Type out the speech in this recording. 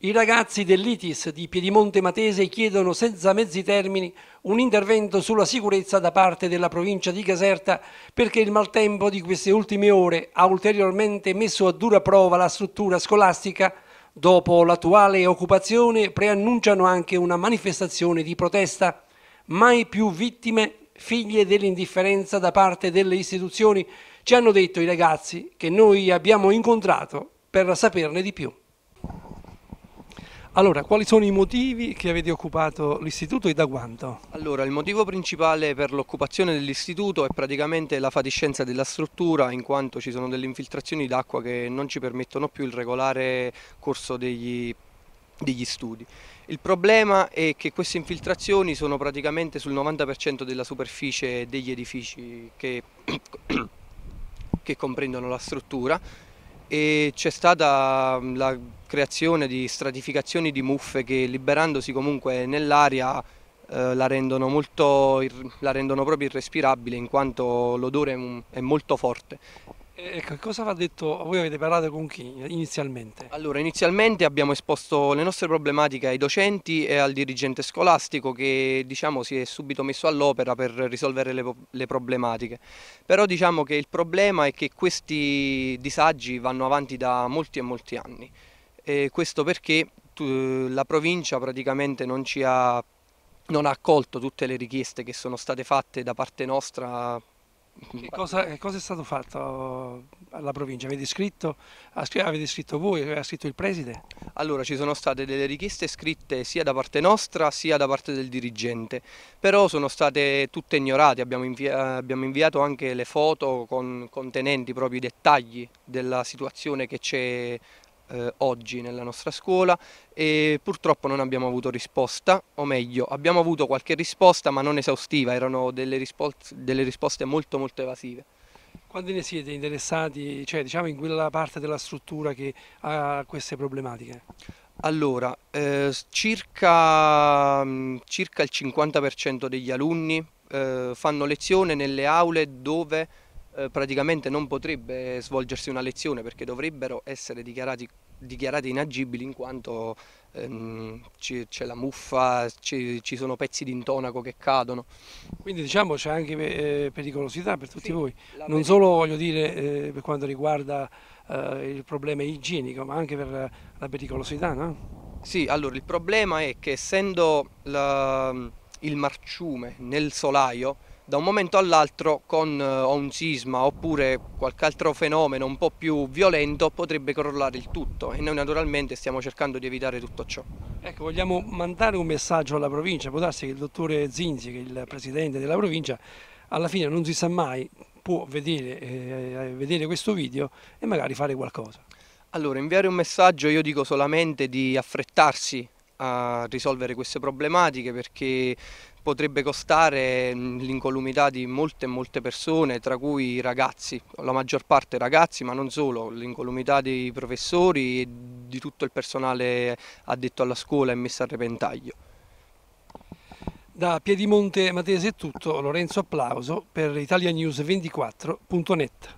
I ragazzi dell'ITIS di Piedimonte Matese chiedono senza mezzi termini un intervento sulla sicurezza da parte della provincia di Caserta perché il maltempo di queste ultime ore ha ulteriormente messo a dura prova la struttura scolastica. Dopo l'attuale occupazione preannunciano anche una manifestazione di protesta mai più vittime, figlie dell'indifferenza da parte delle istituzioni, ci hanno detto i ragazzi che noi abbiamo incontrato per saperne di più. Allora, quali sono i motivi che avete occupato l'istituto e da quanto? Allora, il motivo principale per l'occupazione dell'istituto è praticamente la fatiscenza della struttura in quanto ci sono delle infiltrazioni d'acqua che non ci permettono più il regolare corso degli degli studi. Il problema è che queste infiltrazioni sono praticamente sul 90% della superficie degli edifici che, che comprendono la struttura e c'è stata la creazione di stratificazioni di muffe che liberandosi comunque nell'aria eh, la, la rendono proprio irrespirabile in quanto l'odore è molto forte eh, ecco, cosa va detto? Voi avete parlato con chi inizialmente? Allora, inizialmente abbiamo esposto le nostre problematiche ai docenti e al dirigente scolastico che diciamo si è subito messo all'opera per risolvere le, le, problematiche. Però diciamo che il problema è che questi disagi vanno avanti da molti e molti anni. E questo perché la provincia praticamente non ci ha non ha accolto tutte le richieste che sono state fatte da parte nostra che cosa, che cosa, è stato fatto alla provincia? Avete scritto, avete scritto voi, ha scritto il preside? Allora ci sono state delle richieste scritte sia da parte nostra sia da parte del dirigente, però sono state tutte ignorate, abbiamo, invia, abbiamo inviato anche le foto con, contenenti proprio i dettagli della situazione che c'è eh, oggi nella nostra scuola e purtroppo non abbiamo avuto risposta, o meglio abbiamo avuto qualche risposta ma non esaustiva, erano delle, risposte, delle risposte molto molto evasive. Quanti ne siete interessati, cioè diciamo in quella parte della struttura che ha queste problematiche? Allora, eh, circa, mm, circa, il 50% degli alunni eh, fanno lezione nelle aule dove eh, praticamente non potrebbe svolgersi una lezione perché dovrebbero essere dichiarati, dichiarati inagibili in quanto ehm, c'è la muffa, ci sono pezzi di intonaco che cadono. Quindi diciamo c'è anche eh, pericolosità per tutti sì, voi, non solo voglio dire eh, per quanto riguarda eh, il problema igienico ma anche per la pericolosità, no? Sì, allora il problema è che essendo la, il marciume nel solaio da un momento all'altro con uh, un sisma oppure qualche altro fenomeno un po' più violento potrebbe crollare il tutto e noi naturalmente stiamo cercando di evitare tutto ciò. Ecco, vogliamo mandare un messaggio alla provincia, può darsi che il dottore Zinzi, che è il presidente della provincia, alla fine non si sa mai, può vedere, eh, eh vedere questo video e magari fare qualcosa. Allora, inviare un messaggio io dico solamente di affrettarsi a risolvere queste problematiche perché potrebbe costare mm, l'incolumità di molte molte persone, tra cui ragazzi, la maggior parte ragazzi, ma non solo, l'incolumità dei professori e di tutto il personale addetto alla scuola è messa a repentaglio. Da Piedimonte Matese è tutto, Lorenzo Applauso per italianews24.net.